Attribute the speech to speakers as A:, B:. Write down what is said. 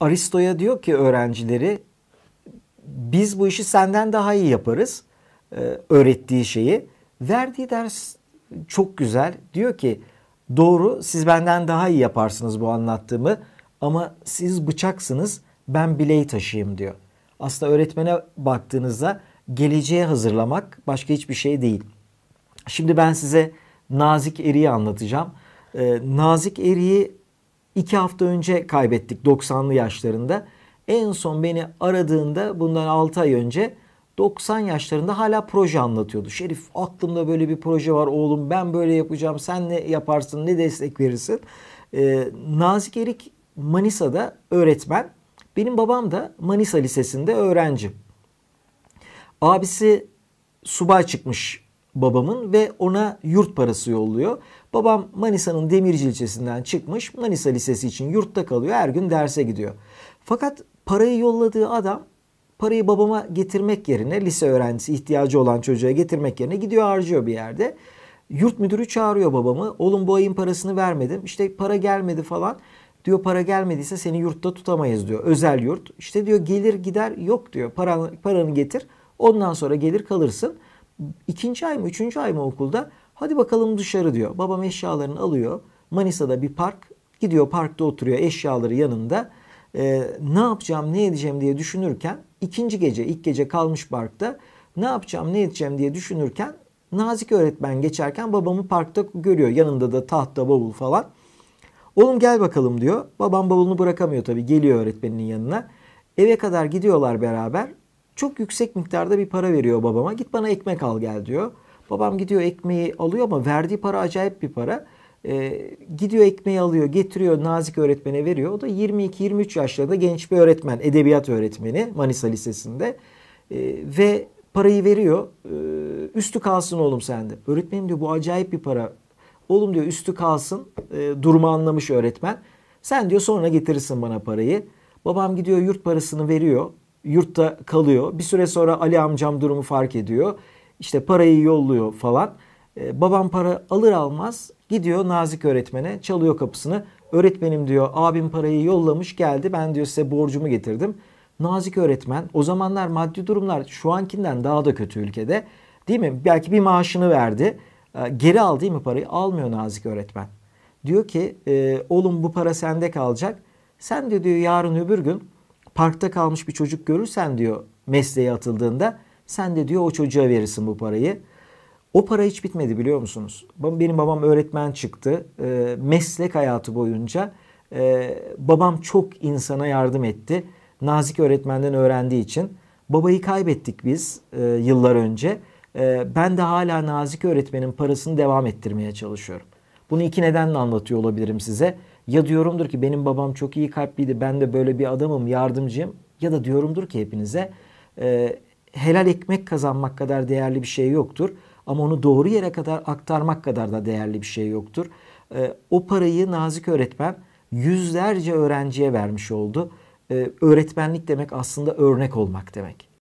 A: Aristo'ya diyor ki öğrencileri biz bu işi senden daha iyi yaparız e, öğrettiği şeyi. Verdiği ders çok güzel. Diyor ki doğru siz benden daha iyi yaparsınız bu anlattığımı ama siz bıçaksınız ben bileği taşıyayım diyor. Aslında öğretmene baktığınızda geleceğe hazırlamak başka hiçbir şey değil. Şimdi ben size Nazik Eri'yi anlatacağım. Ee, Nazik Eri'yi İki hafta önce kaybettik 90'lı yaşlarında. En son beni aradığında bundan 6 ay önce 90 yaşlarında hala proje anlatıyordu. Şerif aklımda böyle bir proje var oğlum ben böyle yapacağım sen ne yaparsın ne destek verirsin. Ee, Nazik Erik Manisa'da öğretmen. Benim babam da Manisa Lisesi'nde öğrenci. Abisi subay çıkmış babamın ve ona yurt parası yolluyor. Babam Manisa'nın Demirci ilçesinden çıkmış. Manisa Lisesi için yurtta kalıyor. Her gün derse gidiyor. Fakat parayı yolladığı adam parayı babama getirmek yerine lise öğrencisi ihtiyacı olan çocuğa getirmek yerine gidiyor harcıyor bir yerde. Yurt müdürü çağırıyor babamı. Oğlum bu ayın parasını vermedim. İşte para gelmedi falan. Diyor para gelmediyse seni yurtta tutamayız diyor. Özel yurt. İşte diyor gelir gider yok diyor. Paranı, paranı getir. Ondan sonra gelir kalırsın ikinci ay mı üçüncü ay mı okulda hadi bakalım dışarı diyor. Babam eşyalarını alıyor. Manisa'da bir park gidiyor parkta oturuyor eşyaları yanında. Ee, ne yapacağım ne edeceğim diye düşünürken ikinci gece ilk gece kalmış parkta ne yapacağım ne edeceğim diye düşünürken nazik öğretmen geçerken babamı parkta görüyor. Yanında da tahta bavul falan. Oğlum gel bakalım diyor. Babam bavulunu bırakamıyor tabii. Geliyor öğretmenin yanına. Eve kadar gidiyorlar beraber çok yüksek miktarda bir para veriyor babama. Git bana ekmek al gel diyor. Babam gidiyor ekmeği alıyor ama verdiği para acayip bir para. Ee, gidiyor ekmeği alıyor, getiriyor nazik öğretmene veriyor. O da 22-23 yaşlarında genç bir öğretmen, edebiyat öğretmeni Manisa Lisesi'nde. Ee, ve parayı veriyor. Ee, üstü kalsın oğlum sende. Öğretmenim diyor bu acayip bir para. Oğlum diyor üstü kalsın. Ee, durumu anlamış öğretmen. Sen diyor sonra getirirsin bana parayı. Babam gidiyor yurt parasını veriyor yurtta kalıyor. Bir süre sonra Ali amcam durumu fark ediyor. İşte parayı yolluyor falan. E, babam para alır almaz gidiyor nazik öğretmene çalıyor kapısını. Öğretmenim diyor abim parayı yollamış geldi ben diyor size borcumu getirdim. Nazik öğretmen o zamanlar maddi durumlar şu ankinden daha da kötü ülkede. Değil mi? Belki bir maaşını verdi. E, geri al değil mi parayı? Almıyor nazik öğretmen. Diyor ki e, oğlum bu para sende kalacak. Sen de diyor yarın öbür gün parkta kalmış bir çocuk görürsen diyor mesleğe atıldığında sen de diyor o çocuğa verirsin bu parayı. O para hiç bitmedi biliyor musunuz? Benim babam öğretmen çıktı. Ee, meslek hayatı boyunca e, babam çok insana yardım etti. Nazik öğretmenden öğrendiği için. Babayı kaybettik biz e, yıllar önce. E, ben de hala nazik öğretmenin parasını devam ettirmeye çalışıyorum. Bunu iki nedenle anlatıyor olabilirim size. Ya diyorumdur ki benim babam çok iyi kalpliydi ben de böyle bir adamım yardımcıyım. Ya da diyorumdur ki hepinize e, helal ekmek kazanmak kadar değerli bir şey yoktur. Ama onu doğru yere kadar aktarmak kadar da değerli bir şey yoktur. E, o parayı nazik öğretmen yüzlerce öğrenciye vermiş oldu. E, öğretmenlik demek aslında örnek olmak demek.